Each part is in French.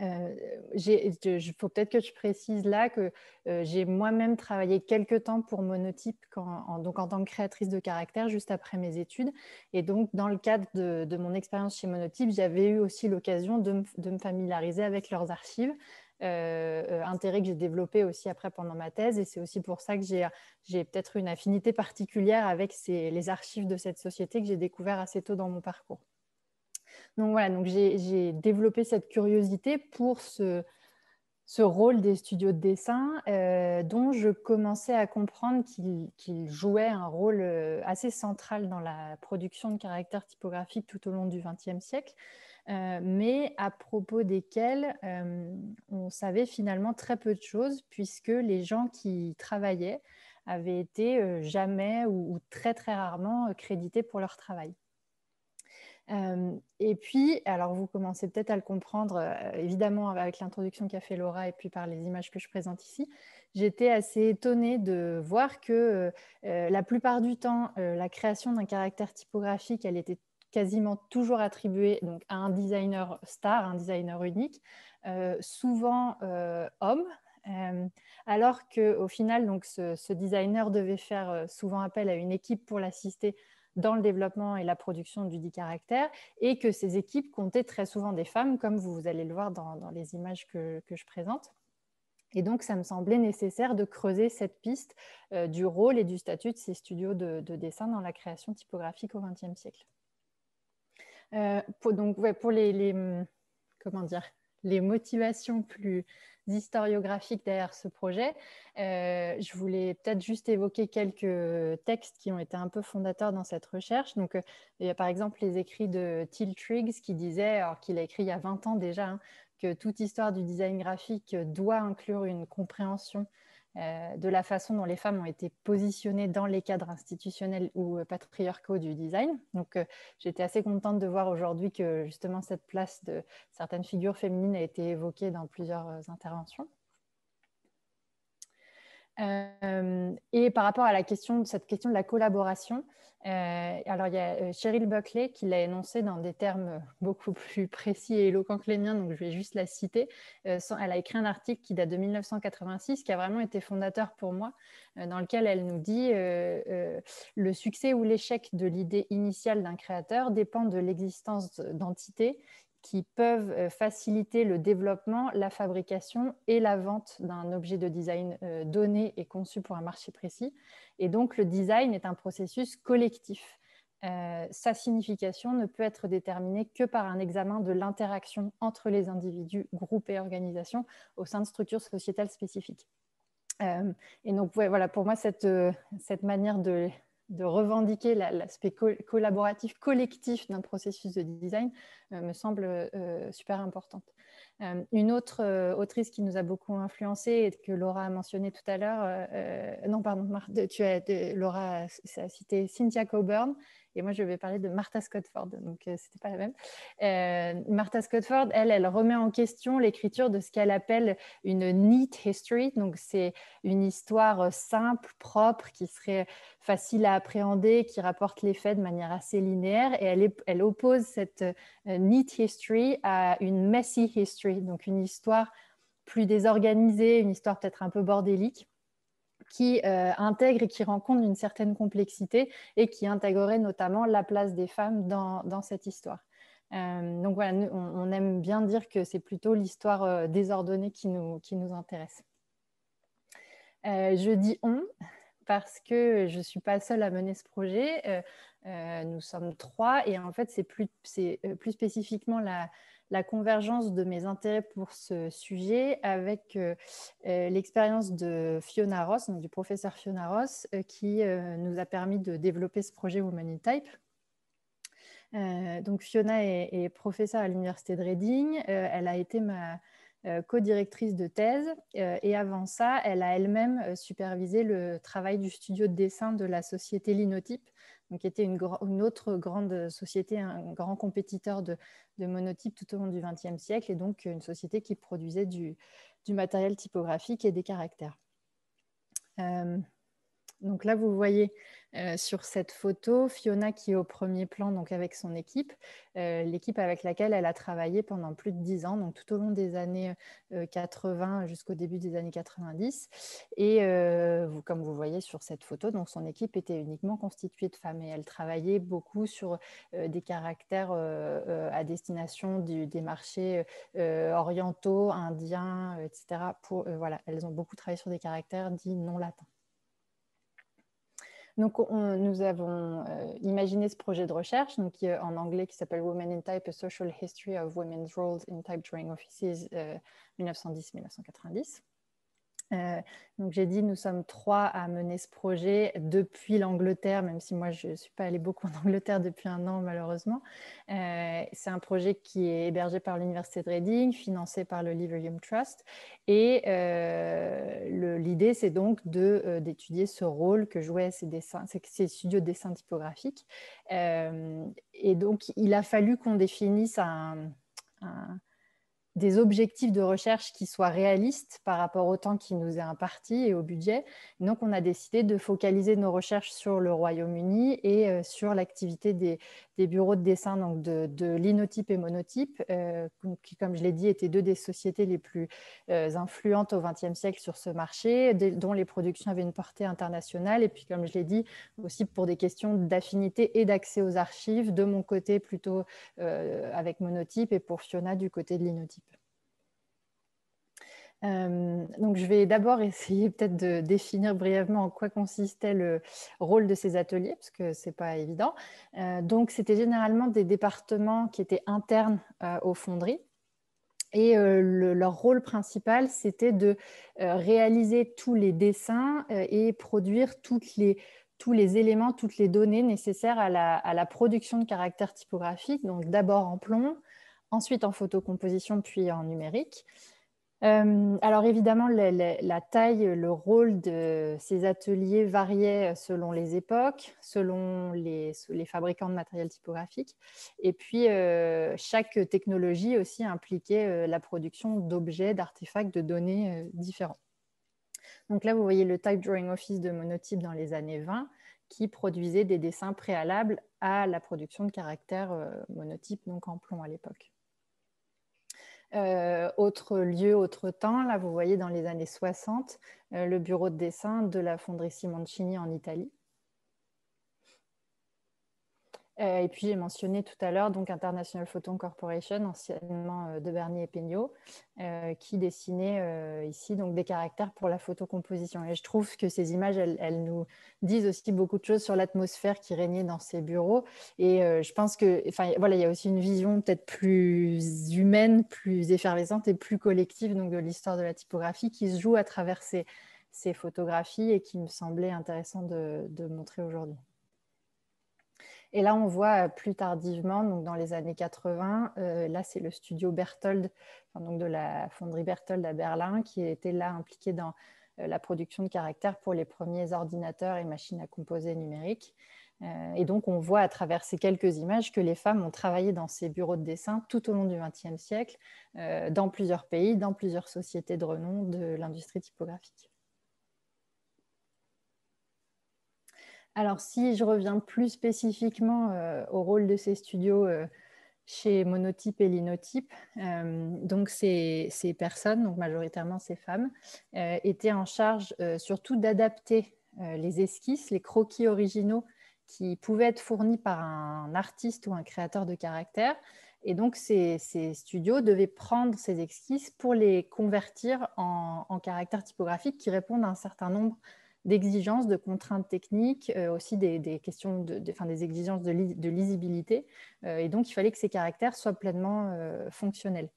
Euh, Il faut peut-être que je précise là que euh, j'ai moi-même travaillé quelques temps pour Monotype en, donc en tant que créatrice de caractère juste après mes études. Et donc, dans le cadre de, mon expérience chez Monotype, j'avais eu aussi l'occasion de, me familiariser avec leurs archives. Euh, intérêt que j'ai développé aussi après pendant ma thèse. Et c'est aussi pour ça que j'ai peut-être une affinité particulière avec les archives de cette société que j'ai découvert assez tôt dans mon parcours. Donc voilà, donc j'ai développé cette curiosité pour ce, rôle des studios de dessin euh, dont je commençais à comprendre qu'ils jouaient jouait un rôle euh, assez central dans la production de caractères typographiques tout au long du XXe siècle, euh, mais à propos desquels on savait finalement très peu de choses puisque les gens qui travaillaient avaient été jamais ou très très rarement crédités pour leur travail. Euh, et puis, alors vous commencez peut-être à le comprendre, euh, évidemment avec l'introduction qu'a fait Laura et puis par les images que je présente ici, j'étais assez étonnée de voir que euh, la plupart du temps, la création d'un caractère typographique, elle était quasiment toujours attribuée donc, à un designer star, un designer unique, souvent homme, alors qu'au final, donc, ce, designer devait faire souvent appel à une équipe pour l'assister dans le développement et la production du dit caractère, et que ces équipes comptaient très souvent des femmes, comme vous, allez le voir dans, les images que, je présente. Et donc, ça me semblait nécessaire de creuser cette piste euh, du rôle et du statut de ces studios de, dessin dans la création typographique au XXe siècle. Euh, pour, donc, pour les, hum, comment dire, les motivations plus, historiographiques derrière ce projet. Euh, je voulais peut-être juste évoquer quelques textes qui ont été un peu fondateurs dans cette recherche. Donc, euh, il y a par exemple les écrits de Till Triggs qui disait, alors qu'il a écrit il y a 20 ans déjà, hein, que toute histoire du design graphique doit inclure une compréhension euh, de la façon dont les femmes ont été positionnées dans les cadres institutionnels ou euh, patriarcaux du design. Donc euh, j'étais assez contente de voir aujourd'hui que justement cette place de certaines figures féminines a été évoquée dans plusieurs interventions. Euh, et par rapport à la question, cette question de la collaboration, euh, alors il y a euh, Cheryl Buckley qui l'a énoncé dans des termes beaucoup plus précis et éloquents que les miens, donc je vais juste la citer. elle a écrit un article qui date de 1986, qui a vraiment été fondateur pour moi, dans lequel elle nous dit le succès ou l'échec de l'idée initiale d'un créateur dépend de l'existence d'entités qui peuvent euh, faciliter le développement, la fabrication et la vente d'un objet de design euh, donné et conçu pour un marché précis. Et donc le design est un processus collectif. Euh, sa signification ne peut être déterminée que par un examen de l'interaction entre les individus, groupes et organisations au sein de structures sociétales spécifiques. et donc voilà, pour moi, cette manière de, de revendiquer l'aspect collaboratif, collectif d'un processus de design euh, me semble euh, super importante. Euh, une autre autrice qui nous a beaucoup influencé et que Laura a mentionné tout à l'heure, non pardon, tu as, Laura a cité Cynthia Coburn, et moi, je vais parler de Martha Scott Ford, donc ce euh, c'était pas la même. Euh, Martha Scott Ford, elle, elle remet en question l'écriture de ce qu'elle appelle une neat history, donc c'est une histoire euh, simple, propre, qui serait facile à appréhender, qui rapporte les faits de manière assez linéaire, et elle, elle oppose cette neat history à une messy history, donc une histoire plus désorganisée, une histoire peut-être un peu bordélique qui euh, intègre et qui rencontre une certaine complexité et qui intégrerait notamment la place des femmes dans, dans cette histoire. Euh, donc voilà, on, aime bien dire que c'est plutôt l'histoire euh, désordonnée qui nous, qui nous intéresse. je dis on parce que je ne suis pas seule à mener ce projet. nous sommes trois et en fait, c'est plus, plus spécifiquement la, la convergence de mes intérêts pour ce sujet avec euh, euh, l'expérience de Fiona Ross, du professeur Fiona Ross, euh, qui nous a permis de développer ce projet Womanitype. donc Fiona est, est professeure à l'université de Reading. elle a été ma co-directrice de thèse et avant ça, elle a elle-même supervisé le travail du studio de dessin de la société Linotype, qui était une, autre grande société, un grand compétiteur de, monotypes tout au long du XXe siècle, et donc une société qui produisait du, matériel typographique et des caractères. Euh, donc là, vous voyez euh, sur cette photo Fiona qui est au premier plan donc avec son équipe, euh, l'équipe avec laquelle elle a travaillé pendant plus de 10 ans, donc tout au long des années 80 euh, jusqu'au début des années 90. Et comme vous voyez sur cette photo, donc son équipe était uniquement constituée de femmes et elle travaillait beaucoup sur des caractères à destination des marchés orientaux, indiens, etc. Pour, voilà, elles ont beaucoup travaillé sur des caractères dits non latins. Donc, nous avons euh, imaginé ce projet de recherche, euh, en anglais, qui s'appelle Women in Type, A Social History of Women's Roles in Type Drawing Offices 1910-1990. Euh, euh, donc j'ai dit, nous sommes trois à mener ce projet depuis l'Angleterre, même si moi je ne suis pas allée beaucoup en Angleterre depuis un an malheureusement. Euh, c'est un projet qui est hébergé par l'Université de Reading, financé par le Liverium Trust. Et euh, l'idée, c'est donc d'étudier ce rôle que jouaient ces, dessins, ces, studios de dessin typographique. et donc il a fallu qu'on définisse un des objectifs de recherche qui soient réalistes par rapport au temps qui nous est imparti et au budget. Donc, on a décidé de focaliser nos recherches sur le Royaume-Uni et euh, sur l'activité des, bureaux de dessin, donc de, l'inotype et monotype, euh, qui, comme je l'ai dit, étaient deux des sociétés les plus euh, influentes au XXe siècle sur ce marché, dont les productions avaient une portée internationale. Et puis, comme je l'ai dit, aussi pour des questions d'affinité et d'accès aux archives, de mon côté plutôt avec monotype et pour Fiona du côté de l'inotype. Euh, donc, je vais d'abord essayer peut-être de définir brièvement en quoi consistait le rôle de ces ateliers, parce que ce n'est pas évident. Euh, donc, c'était généralement des départements qui étaient internes euh, aux fonderies. Et leur rôle principal, c'était de réaliser tous les dessins et produire les tous les éléments, toutes les données nécessaires à la, à la production de caractères typographiques, donc d'abord en plomb, ensuite en photocomposition, puis en numérique. Euh, alors évidemment, la, taille, le rôle de ces ateliers variait euh, selon les époques, selon les, fabricants de matériel typographique. Et puis, euh, chaque technologie aussi impliquait la production d'objets, d'artefacts, de données différents. Donc là, vous voyez le Type Drawing Office de Monotype dans les années 20 qui produisait des dessins préalables à la production de caractères monotypes, donc en plomb à l'époque. Euh, autre lieu, autre temps, là vous voyez dans les années 60, euh, le bureau de dessin de la fonderie Simoncini en Italie. Euh, et puis j'ai mentionné tout à l'heure donc International Photon Corporation, anciennement euh, de Bernier et Peignot, euh, qui dessinait ici donc des caractères pour la photocomposition. Et je trouve que ces images, elles, nous disent aussi beaucoup de choses sur l'atmosphère qui régnait dans ces bureaux. Et je pense que, enfin voilà, il y a aussi une vision peut-être plus humaine, plus effervescente et plus collective donc de l'histoire de la typographie qui se joue à travers ces, ces photographies et qui me semblait intéressant de montrer aujourd'hui. Et là, on voit euh, plus tardivement, donc dans les années 80, euh, là, c'est le studio Berthold, donc de la fonderie Berthold à Berlin, qui était là impliqué dans euh, la production de caractères pour les premiers ordinateurs et machines à composer numériques. et donc, on voit à travers ces quelques images que les femmes ont travaillé dans ces bureaux de dessin tout au long du XXe siècle, dans plusieurs pays, dans plusieurs sociétés de renom de l'industrie typographique. Alors, si je reviens plus spécifiquement euh, au rôle de ces studios euh, chez Monotype et Linotype, euh, donc ces, personnes, donc majoritairement ces femmes, étaient en charge surtout d'adapter les esquisses, les croquis originaux qui pouvaient être fournis par un artiste ou un créateur de caractère. Et donc, ces, studios devaient prendre ces esquisses pour les convertir en, en caractères typographiques qui répondent à un certain nombre d'exigences, de contraintes techniques, euh, aussi des, questions de, des exigences de, lisibilité. Euh, et donc, il fallait que ces caractères soient pleinement euh, fonctionnels.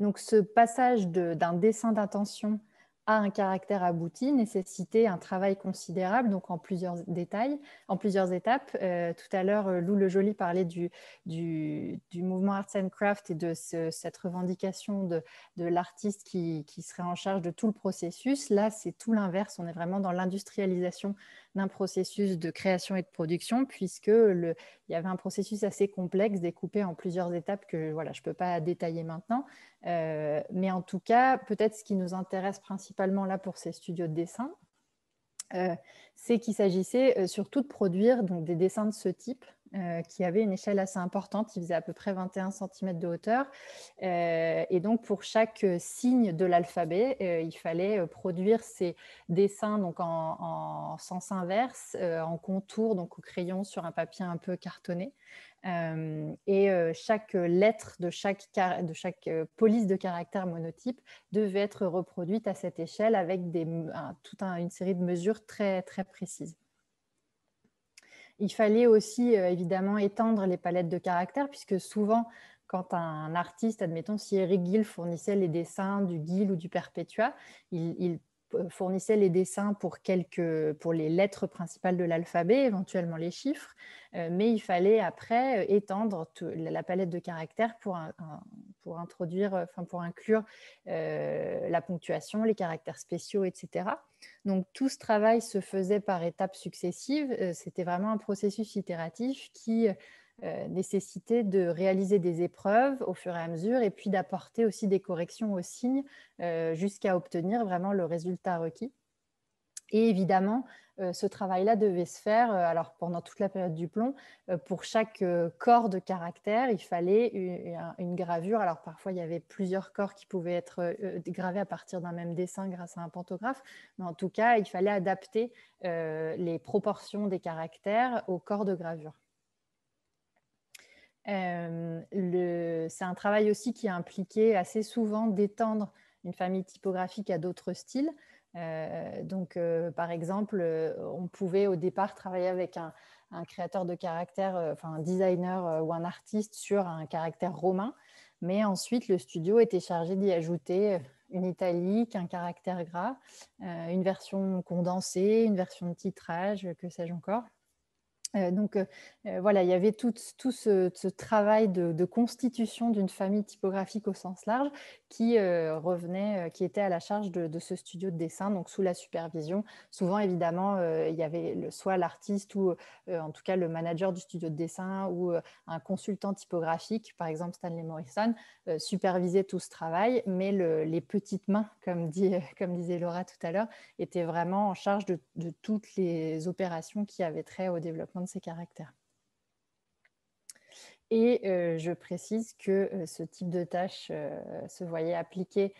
donc, ce passage d'un dessin d'intention a un caractère abouti, nécessitait un travail considérable, donc en plusieurs détails, en plusieurs étapes. Euh, tout à l'heure, euh, Lou Le Joli parlait du, du, mouvement Arts and Craft et de cette revendication de, de l'artiste qui, qui, serait en charge de tout le processus. Là, c'est tout l'inverse, on est vraiment dans l'industrialisation d'un processus de création et de production, puisque il y avait un processus assez complexe découpé en plusieurs étapes que voilà, je ne peux pas détailler maintenant. Euh, mais en tout cas, peut-être ce qui nous intéresse principalement là pour ces studios de dessin, euh, c'est qu'il s'agissait euh, surtout de produire donc, des dessins de ce type euh, qui avait une échelle assez importante. Il faisait à peu près 21 cm de hauteur. Euh, et donc, pour chaque euh, signe de l'alphabet, il fallait produire ces dessins donc en, sens inverse, en contour, donc au crayon sur un papier un peu cartonné. et chaque lettre de chaque, police de caractère monotype devait être reproduite à cette échelle avec des, toute une série de mesures très, très précises. Il fallait aussi euh, évidemment étendre les palettes de caractères, puisque souvent, quand un artiste, admettons, si Eric Gill fournissait les dessins du Gill ou du Perpetua, il, il fournissait les dessins pour, quelques, pour les lettres principales de l'alphabet, éventuellement les chiffres, euh, mais il fallait après euh, étendre la palette de caractères pour, introduire, euh, enfin pour inclure la ponctuation, les caractères spéciaux, etc. Donc tout ce travail se faisait par étapes successives. C'était vraiment un processus itératif qui euh, nécessité de réaliser des épreuves au fur et à mesure et puis d'apporter aussi des corrections aux signes euh, jusqu'à obtenir vraiment le résultat requis. Et évidemment, euh, ce travail-là devait se faire alors pendant toute la période du plomb. pour chaque corps de caractère, il fallait une, une, gravure. Alors parfois, il y avait plusieurs corps qui pouvaient être gravés à partir d'un même dessin grâce à un pantographe. Mais en tout cas, il fallait adapter les proportions des caractères au corps de gravure. Euh, c'est un travail aussi qui a impliqué assez souvent d'étendre une famille typographique à d'autres styles. Euh, donc, euh, par exemple, on pouvait au départ travailler avec un, un créateur de caractère, enfin un designer ou un artiste sur un caractère romain, mais ensuite le studio était chargé d'y ajouter une italique, un caractère gras, une version condensée, une version de titrage, que sais-je encore. Euh, donc euh, euh, voilà, il y avait tout, ce, travail de constitution d'une famille typographique au sens large qui euh, revenait, euh, qui était à la charge de, ce studio de dessin, donc sous la supervision. Souvent, évidemment, euh, il y avait le, soit l'artiste ou en tout cas le manager du studio de dessin ou un consultant typographique, par exemple Stanley Morrison, supervisait tout ce travail, mais les petites mains, comme, disait Laura tout à l'heure, étaient vraiment en charge de toutes les opérations qui avaient trait au développement de ces caractères. Et euh, je précise que euh, ce type de tâche euh, se voyait appliqué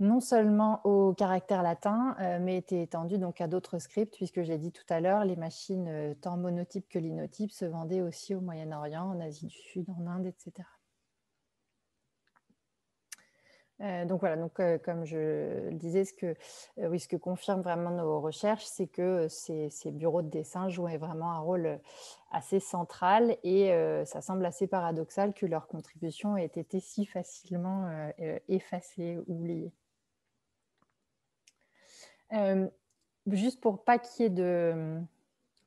non seulement au caractère latin, mais était étendu donc à d'autres scripts, puisque j'ai dit tout à l'heure, les machines tant monotypes que linotypes se vendaient aussi au Moyen-Orient, en Asie du Sud, en Inde, etc. Euh, donc voilà, donc, euh, comme je le disais, euh, ce que, confirment vraiment nos recherches, c'est que ces, bureaux de dessin jouaient vraiment un rôle assez central et ça semble assez paradoxal que leur contribution ait été si facilement effacée, oubliée. juste pour pas qu'il y ait de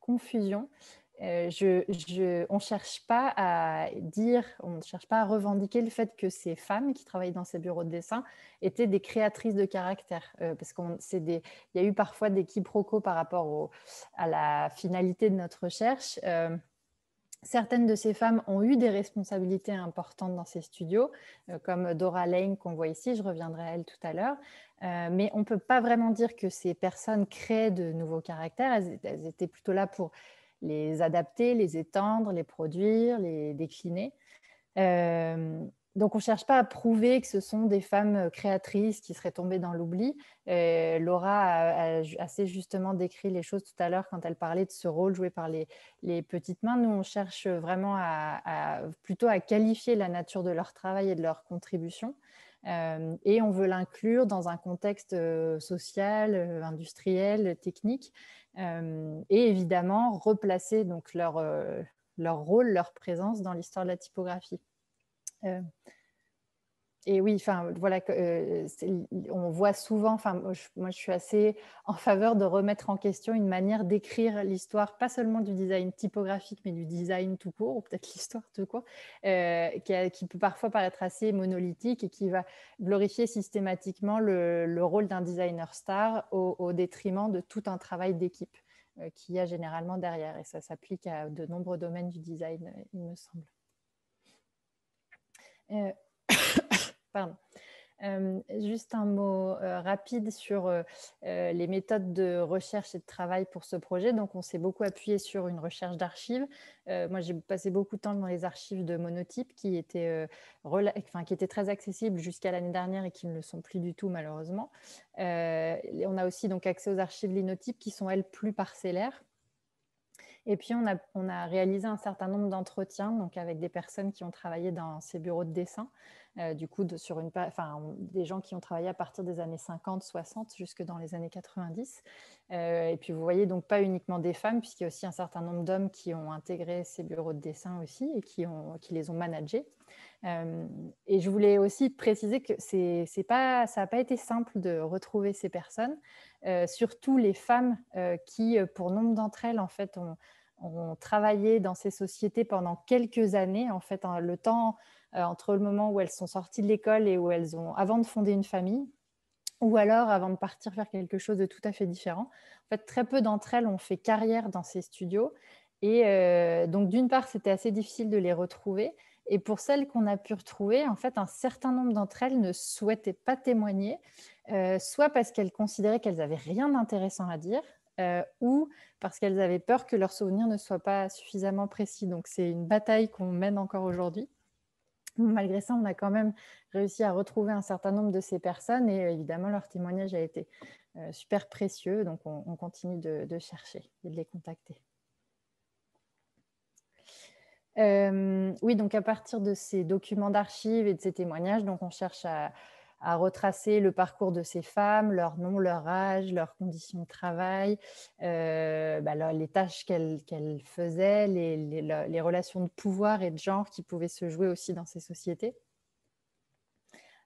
confusion, euh, je, on ne cherche pas à dire, on ne cherche pas à revendiquer le fait que ces femmes qui travaillent dans ces bureaux de dessin étaient des créatrices de caractère, euh, parce qu'il y a eu parfois des quiproquos par rapport à la finalité de notre recherche. Euh, certaines de ces femmes ont eu des responsabilités importantes dans ces studios, comme Dora Lane qu'on voit ici, je reviendrai à elle tout à l'heure, mais on ne peut pas vraiment dire que ces personnes créaient de nouveaux caractères. elles étaient plutôt là pour les adapter, les étendre, les produire, les décliner. Euh, donc, on ne cherche pas à prouver que ce sont des femmes créatrices qui seraient tombées dans l'oubli. Euh, Laura a, assez justement décrit les choses tout à l'heure quand elle parlait de ce rôle joué par les, petites mains. Nous, on cherche vraiment à, plutôt à qualifier la nature de leur travail et de leur contribution. Euh, et on veut l'inclure dans un contexte social, industriel, technique. Euh, et évidemment replacer donc leur, euh, leur rôle, leur présence dans l'histoire de la typographie. Euh, et oui, enfin voilà, euh, on voit souvent. Enfin, moi, je suis assez en faveur de remettre en question une manière d'écrire l'histoire, pas seulement du design typographique, mais du design tout court, ou peut-être l'histoire tout court, euh, qui, peut parfois paraître assez monolithique et qui va glorifier systématiquement le, rôle d'un designer star au, détriment de tout un travail d'équipe euh, qu'il y a généralement derrière. Et ça s'applique à de nombreux domaines du design, il me semble. Euh, juste un mot euh, rapide sur euh, les méthodes de recherche et de travail pour ce projet. Donc, on s'est beaucoup appuyé sur une recherche d'archives. moi, j'ai passé beaucoup de temps dans les archives de Monotype qui étaient, qui étaient très accessibles jusqu'à l'année dernière et qui ne le sont plus du tout, malheureusement. on a aussi donc accès aux archives Linotype qui sont, elles, plus parcellaires. Et puis, on a, on a réalisé un certain nombre d'entretiens donc avec des personnes qui ont travaillé dans ces bureaux de dessin, euh, du coup, sur une, enfin, des gens qui ont travaillé à partir des années 50, 60, jusque dans les années 90. Euh, et puis, vous voyez donc pas uniquement des femmes, puisqu'il y a aussi un certain nombre d'hommes qui ont intégré ces bureaux de dessin aussi et qui, ont, qui les ont managés. Euh, et je voulais aussi préciser que c'est, pas, ça n'a pas été simple de retrouver ces personnes, surtout les femmes qui, pour nombre d'entre elles, en fait, ont, ont travaillé dans ces sociétés pendant quelques années, en fait, hein, le temps euh, entre le moment où elles sont sorties de l'école et où elles ont, avant de fonder une famille, ou alors avant de partir faire quelque chose de tout à fait différent. En fait, très peu d'entre elles ont fait carrière dans ces studios. Et euh, donc, d'une part, c'était assez difficile de les retrouver. Et pour celles qu'on a pu retrouver, en fait, un certain nombre d'entre elles ne souhaitaient pas témoigner, euh, soit parce qu'elles considéraient qu'elles n'avaient rien d'intéressant à dire, euh, ou parce qu'elles avaient peur que leurs souvenirs ne soient pas suffisamment précis. Donc c'est une bataille qu'on mène encore aujourd'hui. Malgré ça, on a quand même réussi à retrouver un certain nombre de ces personnes et évidemment leur témoignage a été euh, super précieux. Donc on, continue de, chercher et de les contacter. Euh, oui, donc à partir de ces documents d'archives et de ces témoignages, donc on cherche à, à retracer le parcours de ces femmes, leur nom, leur âge, leurs conditions de travail, euh, bah, les tâches qu'elles faisaient, les, relations de pouvoir et de genre qui pouvaient se jouer aussi dans ces sociétés.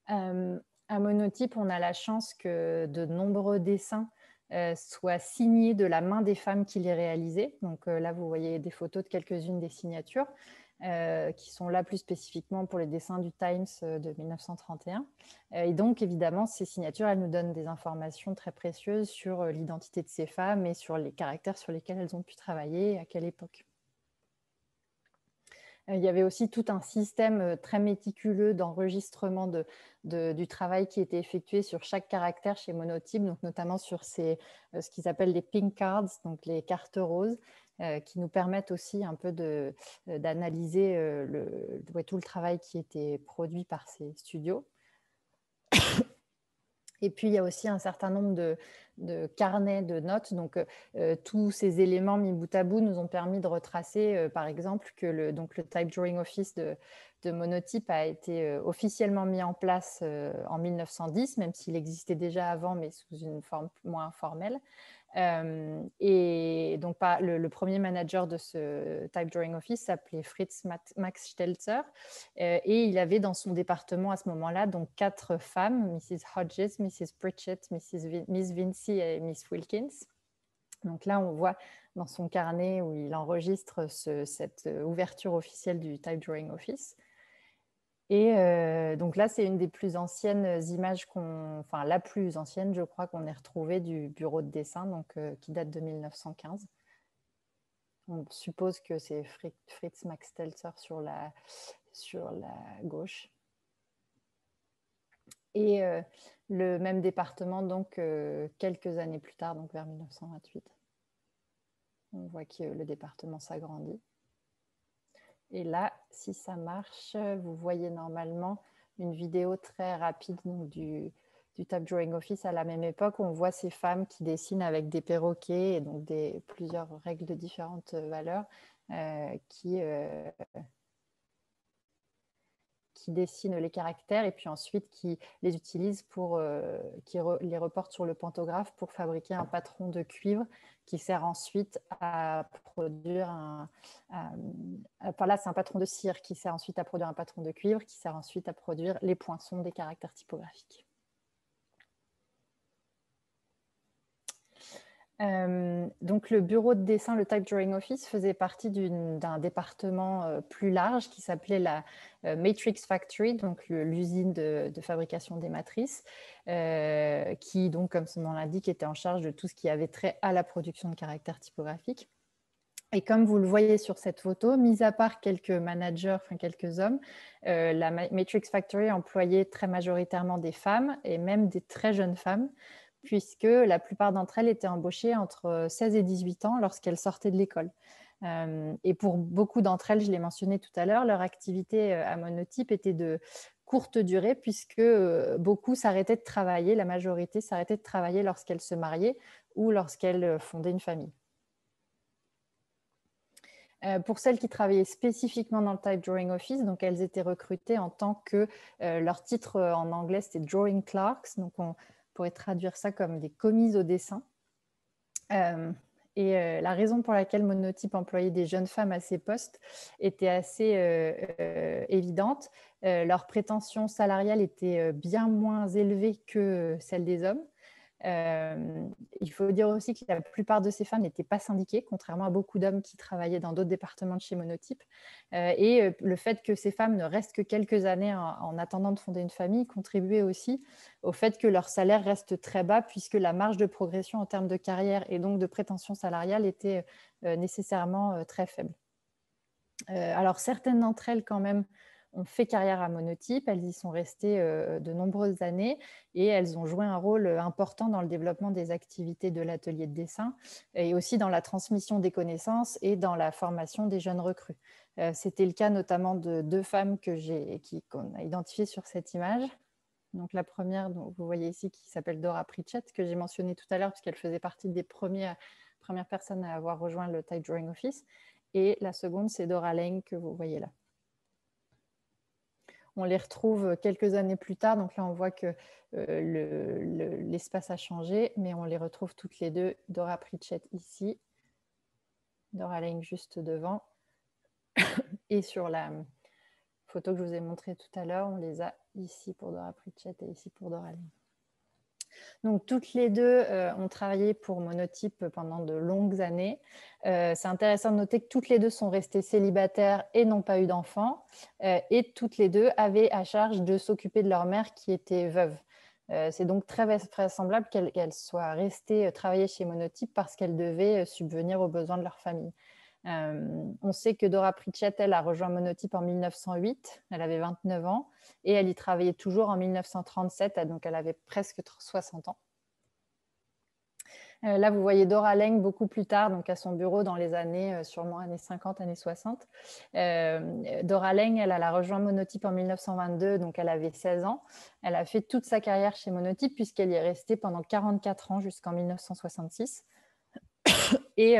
Euh, à Monotype, on a la chance que de nombreux dessins euh, soient signés de la main des femmes qui les réalisaient. Donc euh, là, vous voyez des photos de quelques-unes des signatures. Euh, qui sont là plus spécifiquement pour les dessins du Times euh, de 1931. Euh, et donc, évidemment, ces signatures, elles nous donnent des informations très précieuses sur l'identité de ces femmes et sur les caractères sur lesquels elles ont pu travailler et à quelle époque. Il y avait aussi tout un système très méticuleux d'enregistrement du travail qui était effectué sur chaque caractère chez Monotype, donc notamment sur ce qu'ils appellent les pink cards, donc les cartes roses, euh, qui nous permettent aussi un peu euh, d'analyser euh, tout le travail qui était produit par ces studios. Et puis, il y a aussi un certain nombre de, carnets de notes. Donc, tous ces éléments mis bout à bout nous ont permis de retracer, par exemple, que le, donc, le Type Drawing Office de, Monotype a été officiellement mis en place en 1910, même s'il existait déjà avant, mais sous une forme moins formelle. Euh, et donc, pas, le, premier manager de ce Type Drawing Office s'appelait Fritz Max Stelzer. Euh, et il avait dans son département à ce moment-là donc quatre femmes Mrs. Hodges, Mrs. Pritchett, Mrs. Miss Vinci et Miss Wilkins. Donc là, on voit dans son carnet où il enregistre cette ouverture officielle du Type Drawing Office. Et euh, donc là, c'est une des plus anciennes images qu'on, enfin la plus ancienne, je crois, qu'on ait retrouvée du bureau de dessin, donc euh, qui date de 1915. On suppose que c'est Fritz Max Stelzer sur la, sur la gauche. Et euh, le même département, donc quelques années plus tard, donc vers 1928. On voit que le département s'agrandit. Et là, si ça marche, vous voyez normalement une vidéo très rapide du, Tab Drawing Office à la même époque. où On voit ces femmes qui dessinent avec des perroquets et donc des, plusieurs règles de différentes euh, valeurs euh, qui, euh, qui dessine les caractères et puis ensuite qui les utilise pour, euh, qui les reporte sur le pantographe pour fabriquer un patron de cuivre qui sert ensuite à produire un. là, c'est un patron de cire qui sert ensuite à produire un patron de cuivre qui sert ensuite à produire les poinçons des caractères typographiques. Euh, donc le bureau de dessin, le Type Drawing Office, faisait partie d'un département euh, plus large qui s'appelait la euh, Matrix Factory, donc l'usine de, de, fabrication des matrices, qui donc, comme son nom l'indique, était en charge de tout ce qui avait trait à la production de caractères typographiques. Et comme vous le voyez sur cette photo, mis à part quelques managers, enfin quelques hommes, la Matrix Factory employait très majoritairement des femmes et même des très jeunes femmes puisque la plupart d'entre elles étaient embauchées entre 16 euh, et 18 ans lorsqu'elles sortaient de l'école. Euh, et pour beaucoup d'entre elles, je l'ai mentionné tout à l'heure, leur activité euh, à monotype était de courte durée puisque beaucoup s'arrêtaient de travailler, la majorité s'arrêtait de travailler lorsqu'elles se mariaient ou lorsqu'elles fondaient une famille. pour celles qui travaillaient spécifiquement dans le Type Drawing Office, donc elles étaient recrutées en tant que leur titre en anglais c'était Drawing Clerks, donc on, pourrait traduire ça comme des commises au dessin. Euh, et euh, la raison pour laquelle Monotype employait des jeunes femmes à ces postes était assez euh, évidente. Leur prétention salariale était bien moins élevée que celle des hommes. Euh, il faut dire aussi que la plupart de ces femmes n'étaient pas syndiquées, contrairement à beaucoup d'hommes qui travaillaient dans d'autres départements de chez Monotype. Euh, et euh, le fait que ces femmes ne restent que quelques années en, attendant de fonder une famille contribuait aussi au fait que leur salaire reste très bas, puisque la marge de progression en termes de carrière et donc de prétention salariale était nécessairement très faible. alors certaines d'entre elles, quand même, ont fait carrière à monotype, elles y sont restées euh, de nombreuses années et elles ont joué un rôle euh, important dans le développement des activités de l'atelier de dessin et aussi dans la transmission des connaissances et dans la formation des jeunes recrues. Euh, c'était le cas notamment de deux femmes que j'ai, qu'on a identifiées sur cette image. Donc la première, donc vous voyez ici, qui s'appelle Dora Pritchett, que j'ai mentionnée tout à l'heure, puisqu'elle faisait partie des premières personnes à avoir rejoint le Type Drawing Office. Et la seconde, c'est Dora Lane, que vous voyez là on les retrouve quelques années plus tard. Donc là, on voit que euh, l'espace a changé, mais on les retrouve toutes les deux. Dora Pritchett ici, Dora Lane juste devant. et sur la photo que je vous ai montrée tout à l'heure, on les a ici pour Dora Pritchett et ici pour Dora Lane. Donc, toutes les deux euh, ont travaillé pour Monotype pendant de longues années. Euh, c'est intéressant de noter que toutes les deux sont restées célibataires et n'ont pas eu d'enfants. Euh, et toutes les deux avaient à charge de s'occuper de leur mère qui était veuve. c'est donc très vraisemblable qu'elles soient restées travailler chez Monotype parce qu'elles devaient subvenir aux besoins de leur famille. Euh, on sait que Dora Pritchett, elle a rejoint Monotype en 1908, elle avait 29 ans, et elle y travaillait toujours en 1937, donc elle avait presque 60 ans. Euh, là, vous voyez Dora Leng beaucoup plus tard, donc à son bureau dans les années, euh, sûrement années 50, années 60. Dora Leng, elle, a rejoint Monotype en 1922, donc elle avait 16 ans. Elle a fait toute sa carrière chez Monotype puisqu'elle y est restée pendant 44 ans jusqu'en 1966. Et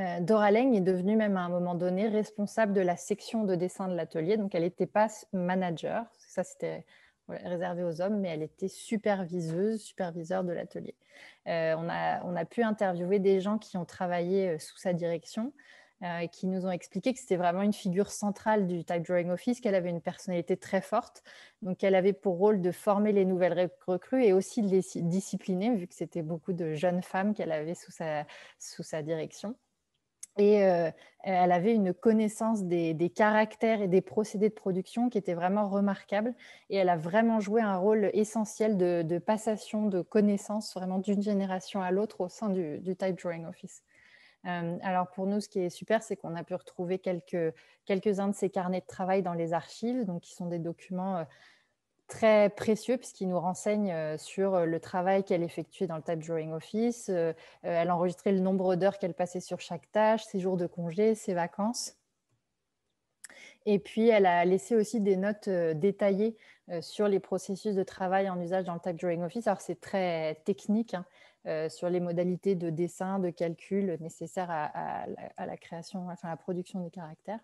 euh, Dora Leng est devenue même à un moment donné responsable de la section de dessin de l'atelier. Donc, elle n'était pas manager, ça c'était réservé aux hommes, mais elle était superviseuse, superviseur de l'atelier. Euh, on, a, pu interviewer des gens qui ont travaillé euh, sous sa direction. qui nous ont expliqué que c'était vraiment une figure centrale du Type Drawing Office, qu'elle avait une personnalité très forte, donc elle avait pour rôle de former les nouvelles recrues et aussi de les discipliner, vu que c'était beaucoup de jeunes femmes qu'elle avait sous sa direction et euh, elle avait une connaissance des, caractères et des procédés de production qui était vraiment remarquable et elle a vraiment joué un rôle essentiel de, passation de connaissances vraiment d'une génération à l'autre au sein du, Type Drawing Office. Euh, alors pour nous, ce qui est super, c'est qu'on a pu retrouver quelques, quelques-uns de ces carnets de travail dans les archives, donc qui sont des documents euh, très précieux puisqu'il nous renseigne euh, sur euh, le travail qu'elle effectuait dans le Type Drawing Office. Euh, elle a enregistré le nombre d'heures qu'elle passait sur chaque tâche, ses jours de congé, ses vacances. Et puis, elle a laissé aussi des notes détaillées sur les processus de travail en usage dans le Type Drawing Office. Alors, c'est très technique hein, sur les modalités de dessin, de calcul nécessaires à, la création, enfin, à la production des caractères.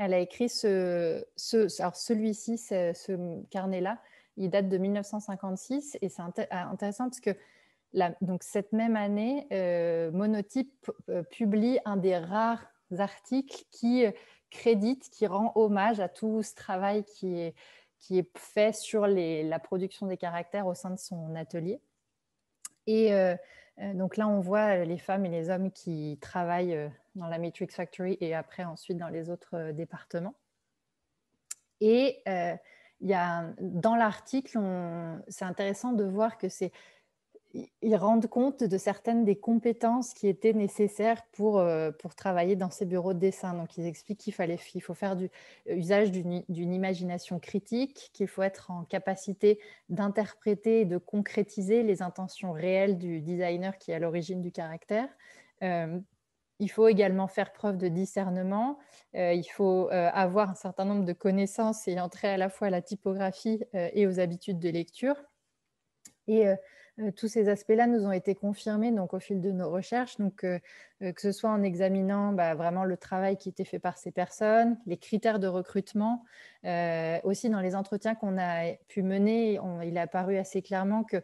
Elle a écrit ce, celui-ci, ce, carnet-là, il date de 1956 et c'est ah, intéressant parce que donc cette même année, euh, Monotype euh, publie un des rares articles qui euh, crédite, qui rend hommage à tout ce travail qui est, qui est fait sur la production des caractères au sein de son atelier. Et euh, donc là, on voit euh, les femmes et les hommes qui travaillent euh, dans la Matrix Factory et après ensuite dans les autres départements. Et y a, dans l'article, c'est intéressant de voir que c'est ils rendent compte de certaines des compétences qui étaient nécessaires pour, euh, pour travailler dans ces bureaux de dessin. Donc, ils expliquent qu'il fallait, faut faire du, euh, usage d'une imagination critique, qu'il faut être en capacité d'interpréter et de concrétiser les intentions réelles du designer qui est à l'origine du caractère. Euh, il faut également faire preuve de discernement, il faut avoir un certain nombre de connaissances et entrer à la fois à la typographie et aux habitudes de lecture. Et euh, tous ces aspects-là nous ont été confirmés donc, au fil de nos recherches, donc, euh, euh, que ce soit en examinant bah, vraiment le travail qui était fait par ces personnes, les critères de recrutement, aussi dans les entretiens qu'on a pu mener, il a apparu assez clairement que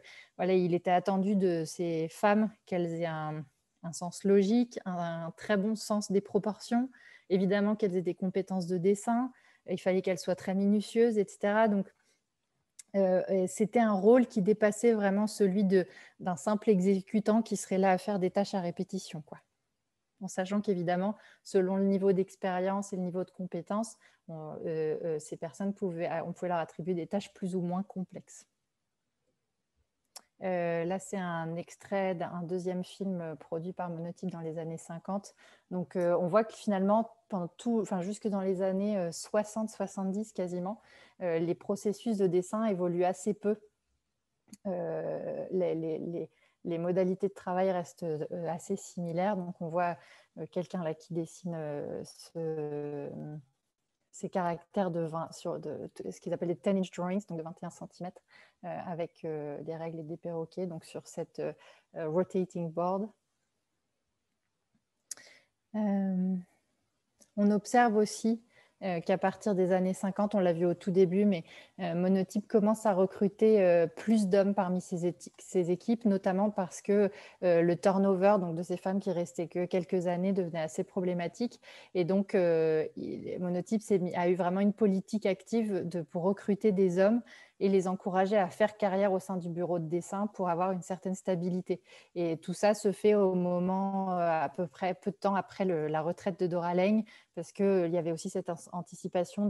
il était attendu de ces femmes qu'elles aient un, sens logique, un, très bon sens des proportions, évidemment qu'elles aient des compétences de dessin, il fallait qu'elles soient très minutieuses, etc. Donc, euh, c'était un rôle qui dépassait vraiment celui d'un simple exécutant qui serait là à faire des tâches à répétition. Quoi. En sachant qu'évidemment, selon le niveau d'expérience et le niveau de compétence, euh, euh, ces personnes pouvaient, on pouvait leur attribuer des tâches plus ou moins complexes. Euh, là, c'est un extrait d'un deuxième film euh, produit par Monotype dans les années 50. Donc, euh, on voit que finalement, jusque dans les années 60-70 quasiment, les processus de dessin évoluent assez peu. Les, les, modalités de travail restent assez similaires. Donc, on voit quelqu'un là qui dessine ce ces caractères de 20, sur de, ce qu'ils appellent les 10 inch drawings, donc de 21 cm, euh, avec euh, des règles et des perroquets, donc sur cette euh, rotating board. on observe aussi euh, qu'à partir des années 50, on l'a vu au tout début, mais euh, Monotype commence à recruter euh, plus d'hommes parmi ses, équipes, notamment parce que le turnover donc, de ces femmes qui restaient que quelques années devenait assez problématique. Et donc, Monotype a eu vraiment une politique active pour recruter des hommes et les encourager à faire carrière au sein du bureau de dessin pour avoir une certaine stabilité. Et tout ça se fait au moment, euh, à peu près peu de temps après la retraite de Dora Lange, parce qu'il euh, y avait aussi cette anticipation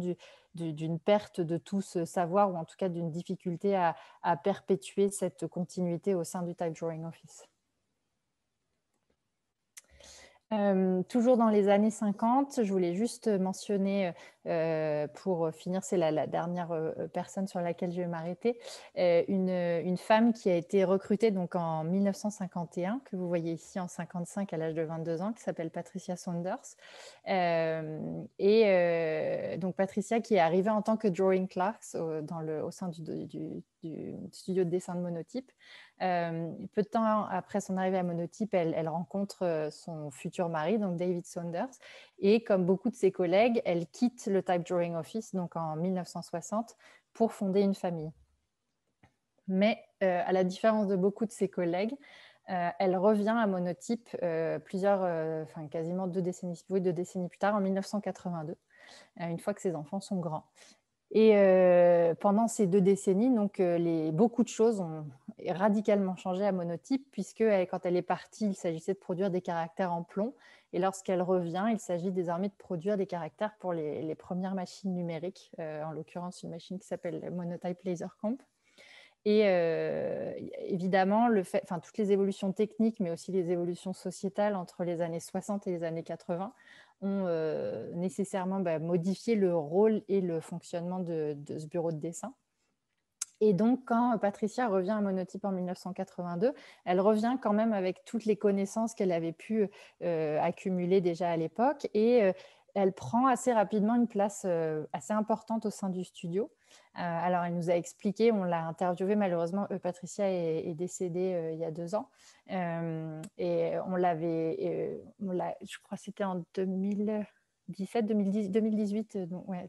d'une perte de tout ce savoir, ou en tout cas d'une difficulté à perpétuer cette continuité au sein du Type Drawing Office. Euh, toujours dans les années 50, je voulais juste mentionner, euh, pour finir, c'est la, dernière euh, personne sur laquelle je vais m'arrêter, une, femme qui a été recrutée donc en 1951, que vous voyez ici en 55 à l'âge de 22 ans, qui s'appelle Patricia Saunders. et donc Patricia qui est arrivée en tant que drawing class au, dans le, sein du studio de dessin de Monotype. Euh, peu de temps après son arrivée à Monotype, elle, rencontre euh, son futur mari, donc David Saunders. Et comme beaucoup de ses collègues, elle quitte le Type Drawing Office donc en 1960 pour fonder une famille. Mais euh, à la différence de beaucoup de ses collègues, elle revient à Monotype plusieurs, enfin quasiment deux décennies, deux décennies plus tard, en 1982, une fois que ses enfants sont grands. Et euh, pendant ces deux décennies, donc, euh, beaucoup de choses ont radicalement changé à Monotype, puisque euh, quand elle est partie, il s'agissait de produire des caractères en plomb. Et lorsqu'elle revient, il s'agit désormais de produire des caractères pour les, premières machines numériques, en l'occurrence une machine qui s'appelle Monotype Laser Comp. Et évidemment, toutes les évolutions techniques, mais aussi les évolutions sociétales entre les années 60 et les années 80 euh, nécessairement bah, modifié le rôle et le fonctionnement de, ce bureau de dessin. Et donc, quand Patricia revient à Monotype en 1982, elle revient quand même avec toutes les connaissances qu'elle avait pu euh, accumuler déjà à l'époque. Et euh, elle prend assez rapidement une place euh, assez importante au sein du studio. Euh, alors, elle nous a expliqué, on l'a interviewée malheureusement, euh, Patricia est, décédée il y a deux ans. et on l'avait, je crois que c'était en 2000. 2017, 2018,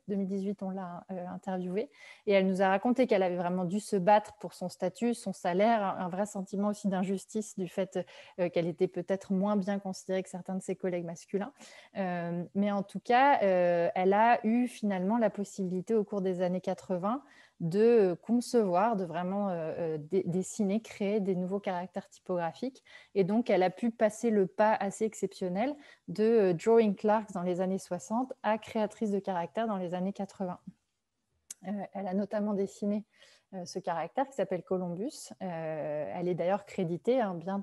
2018, on l'a euh, interviewée. Et elle nous a raconté qu'elle avait vraiment dû se battre pour son statut, son salaire, un, vrai sentiment aussi d'injustice du fait euh, qu'elle était peut-être moins bien considérée que certains de ses collègues masculins. Euh, mais en tout cas, elle a eu finalement la possibilité au cours des années 80 de euh, concevoir, de vraiment euh, euh, dessiner, créer des nouveaux caractères typographiques. Et donc, elle a pu passer le pas assez exceptionnel de drawing Clark dans les années 60 à créatrice de caractères dans les années 80. elle a notamment dessiné ce caractère qui s'appelle Columbus. elle est d'ailleurs créditée hein, bien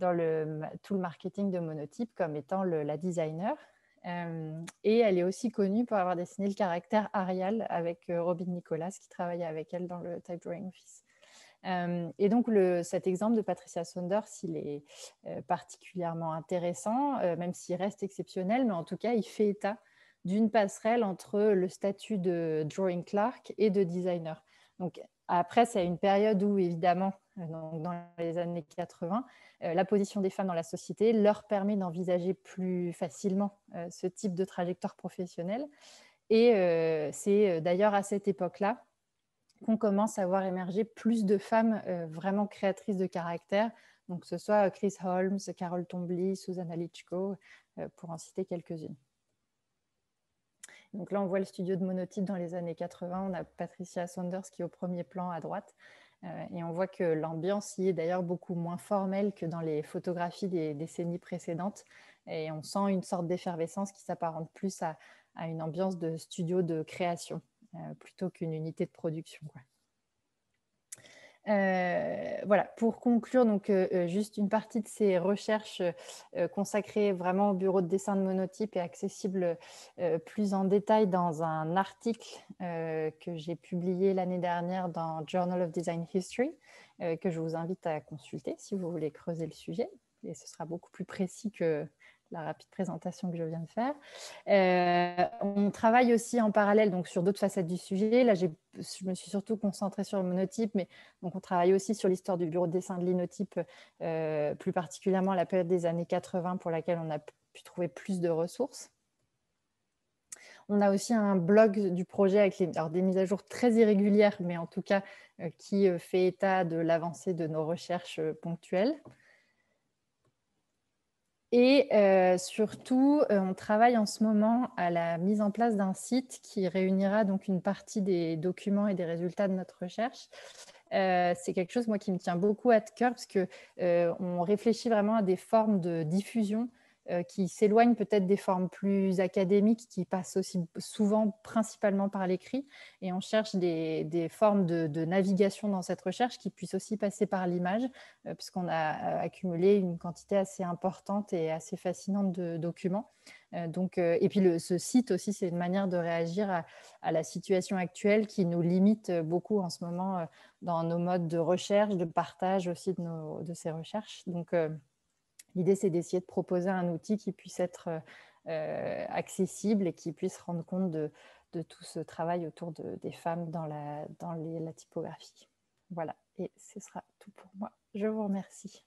dans, le, tout le marketing de Monotype comme étant la designer. Euh, et elle est aussi connue pour avoir dessiné le caractère Arial avec euh, Robin Nicolas qui travaillait avec elle dans le type drawing Office. Euh, et donc cet exemple de Patricia Saunders, il est particulièrement intéressant, même s'il reste exceptionnel, mais en tout cas, il fait état d'une passerelle entre le statut de drawing clerk et de designer. Donc, après, c'est une période où, évidemment, euh, dans les années 80, euh, la position des femmes dans la société leur permet d'envisager plus facilement euh, ce type de trajectoire professionnelle. Et c'est d'ailleurs à cette époque-là qu'on commence à voir émerger plus de femmes vraiment créatrices de caractère, donc que ce soit Chris Holmes, Carol Tombly, Susanna Litchko pour en citer quelques-unes. Donc là, on voit le studio de Monotype dans les années 80. On a Patricia Saunders qui est au premier plan à droite. Euh, et on voit que l'ambiance y est d'ailleurs beaucoup moins formelle que dans les photographies des décennies précédentes. Et on sent une sorte d'effervescence qui s'apparente plus à, une ambiance de studio de création euh, plutôt qu'une unité de production. Euh, voilà, pour conclure, donc euh, euh, juste une partie de ces recherches consacrées vraiment au bureau de dessin de monotype est accessible plus en détail dans un article que j'ai publié l'année dernière dans Journal of Design History, que je vous invite à consulter si vous voulez creuser le sujet. Et ce sera beaucoup plus précis que la rapide présentation que je viens de faire. Euh, on travaille aussi en parallèle donc sur d'autres facettes du sujet. Là, je me suis surtout concentrée sur le monotype, mais donc on travaille aussi sur l'histoire du bureau de dessin de l'inotype, euh, plus particulièrement à la période des années 80 pour laquelle on a pu trouver plus de ressources. On a aussi un blog du projet avec des mises à jour très irrégulières, mais en tout cas euh, qui fait état de l'avancée de nos recherches ponctuelles. Et euh, surtout, euh, on travaille en ce moment à la mise en place d'un site qui réunira donc une partie des documents et des résultats de notre recherche. Euh, c'est quelque chose moi qui me tient beaucoup à cœur parce que on réfléchit vraiment à des formes de diffusion euh, qui s'éloignent peut-être des formes plus académiques, qui passent aussi souvent principalement par l'écrit. Et on cherche des, formes de, navigation dans cette recherche qui puissent aussi passer par l'image, euh, puisqu'on a euh, accumulé une quantité assez importante et assez fascinante de documents. donc, et puis ce site aussi, c'est une manière de réagir à, la situation actuelle qui nous limite beaucoup en ce moment dans nos modes de recherche, de partage aussi de, de ces recherches. Donc, L'idée, c'est d'essayer de proposer un outil qui puisse être euh, euh, accessible et qui puisse rendre compte de, tout ce travail autour des femmes dans la typographie. Voilà, et ce sera tout pour moi. Je vous remercie.